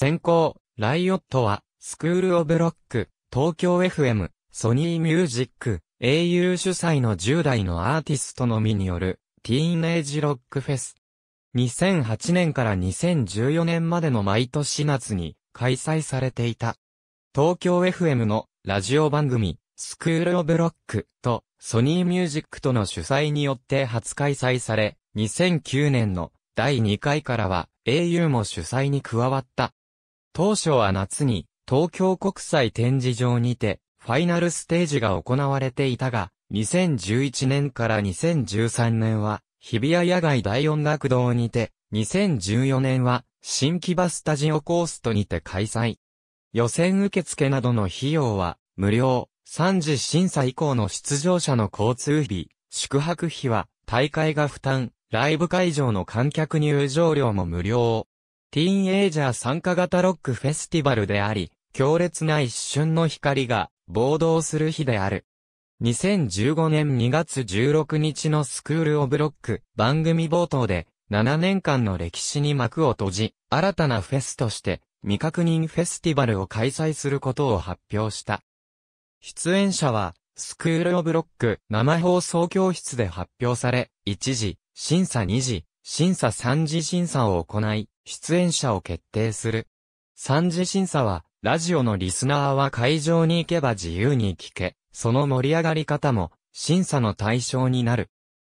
先行、ライオットは、スクールオブロック、東京 FM、ソニーミュージック、au 主催の10代のアーティストのみによる、ティーンエイジロックフェス。2008年から2014年までの毎年夏に開催されていた。東京 FM のラジオ番組、スクールオブロックとソニーミュージックとの主催によって初開催され、2009年の第2回からは au も主催に加わった。当初は夏に東京国際展示場にてファイナルステージが行われていたが、2011年から2013年は日比谷野外大音楽堂にて、2014年は新木場スタジオコーストにて開催。予選受付などの費用は無料、3次審査以降の出場者の交通費、宿泊費は大会が負担、ライブ会場の観客入場料も無料。ティーンエイジャー参加型ロックフェスティバルであり、強烈な一瞬の光が暴動する日である。2015年2月16日のスクールオブロック番組冒頭で7年間の歴史に幕を閉じ、新たなフェスとして未確認フェスティバルを開催することを発表した。出演者はスクールオブロック生放送教室で発表され、1時、審査2時、審査三次審査を行い、出演者を決定する。三次審査は、ラジオのリスナーは会場に行けば自由に聞け、その盛り上がり方も審査の対象になる。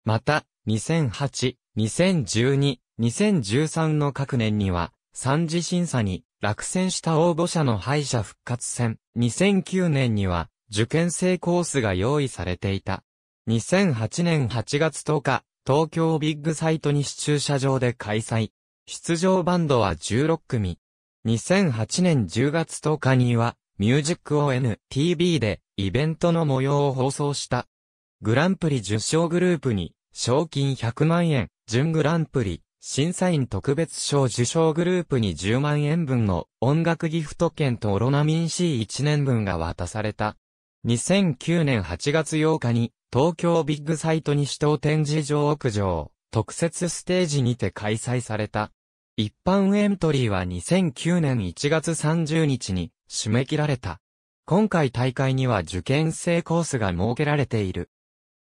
また、2008、2012、2013の各年には、三次審査に落選した応募者の敗者復活戦、2009年には受験生コースが用意されていた。2008年8月10日、東京ビッグサイト西駐車場で開催。出場バンドは16組。2008年10月10日には、ミュージック ONTV でイベントの模様を放送した。グランプリ受賞グループに、賞金100万円、準グランプリ、審査員特別賞受賞グループに10万円分の音楽ギフト券とオロナミン C1 年分が渡された。2009年8月8日に、東京ビッグサイト西東展示場屋上、特設ステージにて開催された。一般エントリーは2009年1月30日に締め切られた。今回大会には受験生コースが設けられている。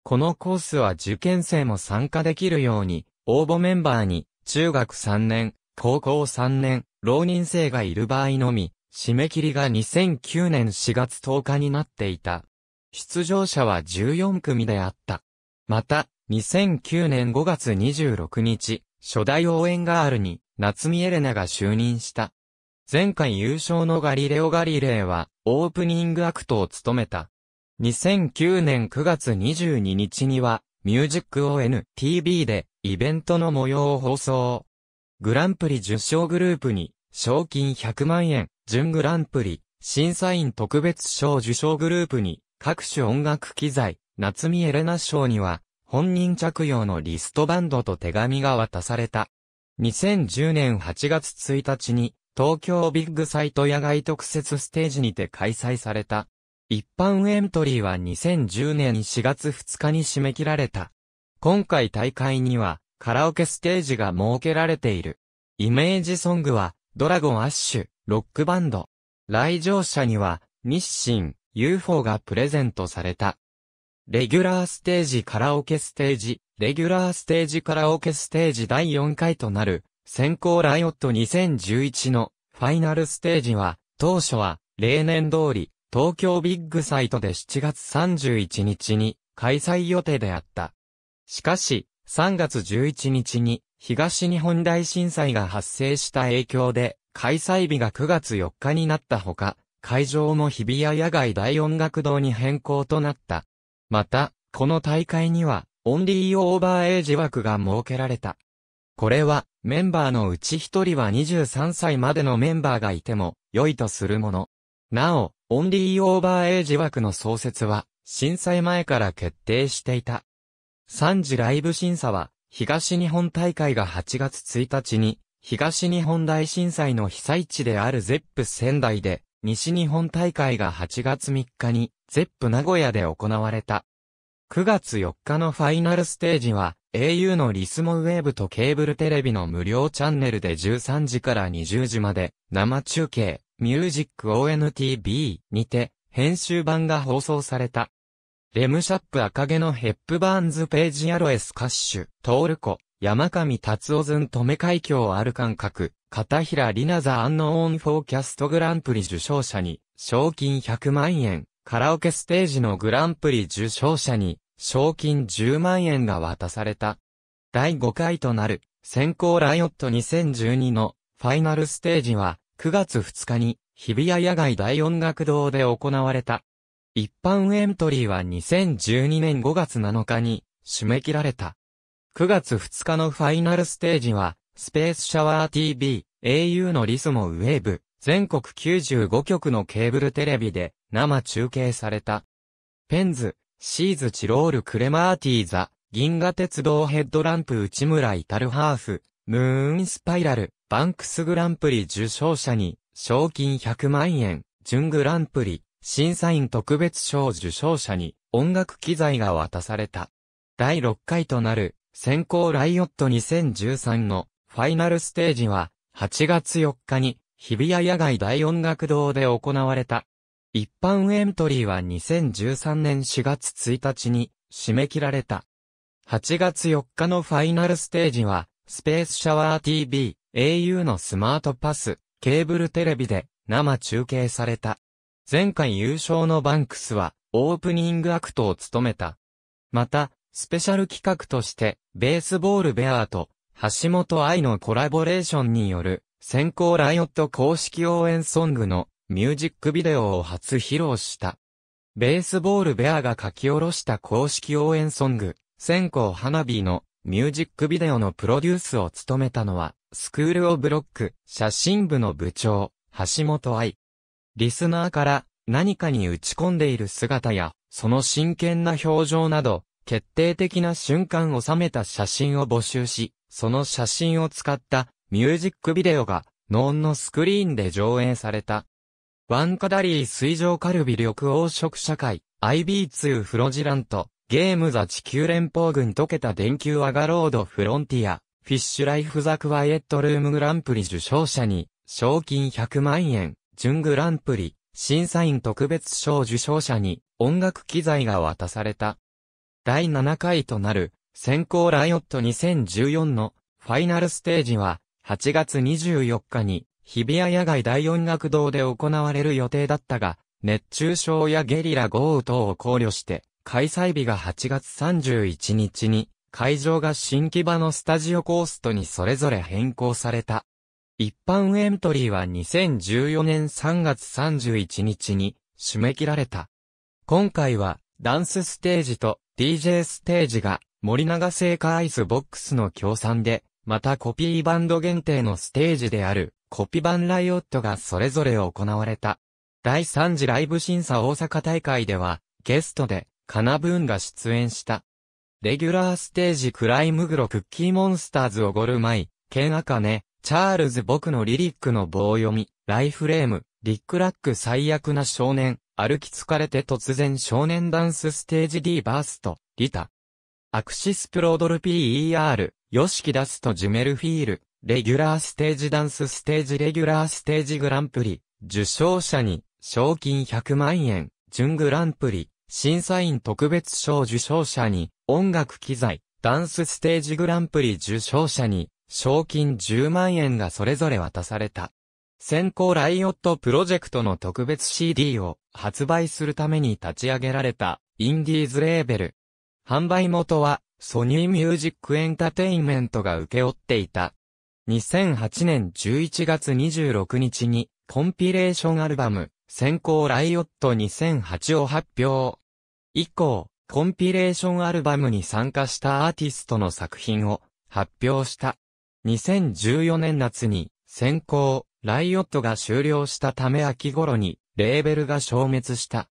このコースは受験生も参加できるように、応募メンバーに中学3年、高校3年、浪人生がいる場合のみ、締め切りが2009年4月10日になっていた。出場者は14組であった。また、2009年5月26日、初代応援ガールに、夏見エレナが就任した。前回優勝のガリレオ・ガリレイは、オープニングアクトを務めた。2009年9月22日には、ミュージック ONTV で、イベントの模様を放送。グランプリ受賞グループに、賞金100万円、準グランプリ、審査員特別賞受賞グループに、各種音楽機材、夏見エレナ賞には、本人着用のリストバンドと手紙が渡された。2010年8月1日に、東京ビッグサイト野外特設ステージにて開催された。一般エントリーは2010年4月2日に締め切られた。今回大会には、カラオケステージが設けられている。イメージソングは、ドラゴンアッシュ、ロックバンド。来場者には、日清、UFO がプレゼントされた。レギュラーステージカラオケステージ、レギュラーステージカラオケステージ第4回となる、先行ライオット2011のファイナルステージは、当初は、例年通り、東京ビッグサイトで7月31日に開催予定であった。しかし、3月11日に東日本大震災が発生した影響で開催日が9月4日になったほか、会場も日比谷野外大音楽堂に変更となった。また、この大会には、オンリーオーバーエイジ枠が設けられた。これは、メンバーのうち一人は23歳までのメンバーがいても、良いとするもの。なお、オンリーオーバーエイジ枠の創設は、震災前から決定していた。3次ライブ審査は、東日本大会が8月1日に、東日本大震災の被災地であるゼップ仙台で、西日本大会が8月3日に、ゼップ名古屋で行われた。9月4日のファイナルステージは、au のリスモウェーブとケーブルテレビの無料チャンネルで13時から20時まで、生中継、ミュージック ONTB にて、編集版が放送された。レムシャップ赤毛のヘップバーンズページアロエスカッシュ、トールコ、山上達夫寸止め海峡ある感覚、片平里奈ザアンノーンフォーキャストグランプリ受賞者に、賞金100万円、カラオケステージのグランプリ受賞者に、賞金10万円が渡された。第5回となる、先行ライオット2012のファイナルステージは、9月2日に、日比谷野外大音楽堂で行われた。一般エントリーは2012年5月7日に、締め切られた。9月2日のファイナルステージは、スペースシャワー TV、au のリスモウェーブ、全国95局のケーブルテレビで生中継された。ペンズ、シーズチロールクレマーティーザ、銀河鉄道ヘッドランプ内村イタルハーフ、ムーンスパイラル、バンクスグランプリ受賞者に、賞金100万円、準グランプリ、審査員特別賞受賞者に音楽機材が渡された。第6回となる先行ライオット2013のファイナルステージは8月4日に日比谷野外大音楽堂で行われた。一般エントリーは2013年4月1日に締め切られた。8月4日のファイナルステージはスペースシャワー TV、au のスマートパス、ケーブルテレビで生中継された。前回優勝のバンクスはオープニングアクトを務めた。また、スペシャル企画として、ベースボールベアーと、橋本愛のコラボレーションによる、先行ライオット公式応援ソングのミュージックビデオを初披露した。ベースボールベアが書き下ろした公式応援ソング、先行花火のミュージックビデオのプロデュースを務めたのは、スクールオブロック写真部の部長、橋本愛。リスナーから何かに打ち込んでいる姿や、その真剣な表情など、決定的な瞬間を収めた写真を募集し、その写真を使ったミュージックビデオがノーンのスクリーンで上映された。ワンカダリー水上カルビ緑黄色社会、IB2 フロジラント、ゲームザ地球連邦軍溶けた電球アガロードフロンティア、フィッシュライフザクワイエットルームグランプリ受賞者に、賞金100万円、準グランプリ、審査員特別賞受賞者に、音楽機材が渡された。第7回となる、先行ライオット2014のファイナルステージは、8月24日に、日比谷野外大音楽堂で行われる予定だったが、熱中症やゲリラ豪雨等を考慮して、開催日が8月31日に、会場が新木場のスタジオコーストにそれぞれ変更された。一般エントリーは2014年3月31日に締め切られた。今回はダンスステージと DJ ステージが森永製菓アイスボックスの協賛で、またコピーバンド限定のステージであるコピバンライオットがそれぞれ行われた。第3次ライブ審査大阪大会では、ゲストで、カナブーンが出演した。レギュラーステージクライムグロクッキーモンスターズおごるまい、ケンアカネ、チャールズ僕のリリックの棒読み、ライフレーム、リックラック最悪な少年、歩き疲れて突然少年ダンスステージ D バースト、リタ。アクシスプロドル PER、ヨシキダストジュメルフィール、レギュラーステージダンスステージレギュラーステージグランプリ、受賞者に、賞金100万円、準グランプリ、審査員特別賞受賞者に、音楽機材、ダンスステージグランプリ受賞者に、賞金10万円がそれぞれ渡された。先行ライオットプロジェクトの特別 CD を発売するために立ち上げられたインディーズレーベル。販売元はソニーミュージックエンタテインメントが受け負っていた。2008年11月26日にコンピレーションアルバム先行ライオット2008を発表。以降、コンピレーションアルバムに参加したアーティストの作品を発表した。2014年夏に先行ライオットが終了したため秋頃にレーベルが消滅した。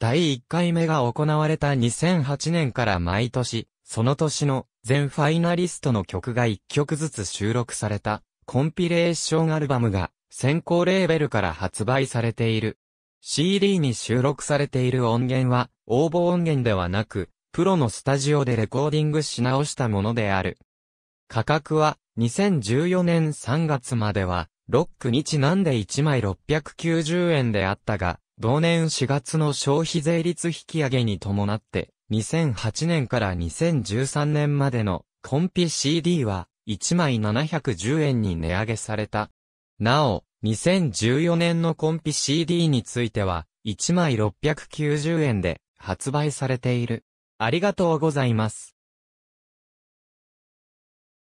第1回目が行われた2008年から毎年、その年の全ファイナリストの曲が1曲ずつ収録されたコンピレーションアルバムが先行レーベルから発売されている。CD に収録されている音源は応募音源ではなく、プロのスタジオでレコーディングし直したものである。価格は2014年3月まではロックにちなんで1枚690円であったが、同年4月の消費税率引き上げに伴って、2008年から2013年までのコンピ CD は1枚710円に値上げされた。なお、2014年のコンピ CD については1枚690円で発売されている。ありがとうございます。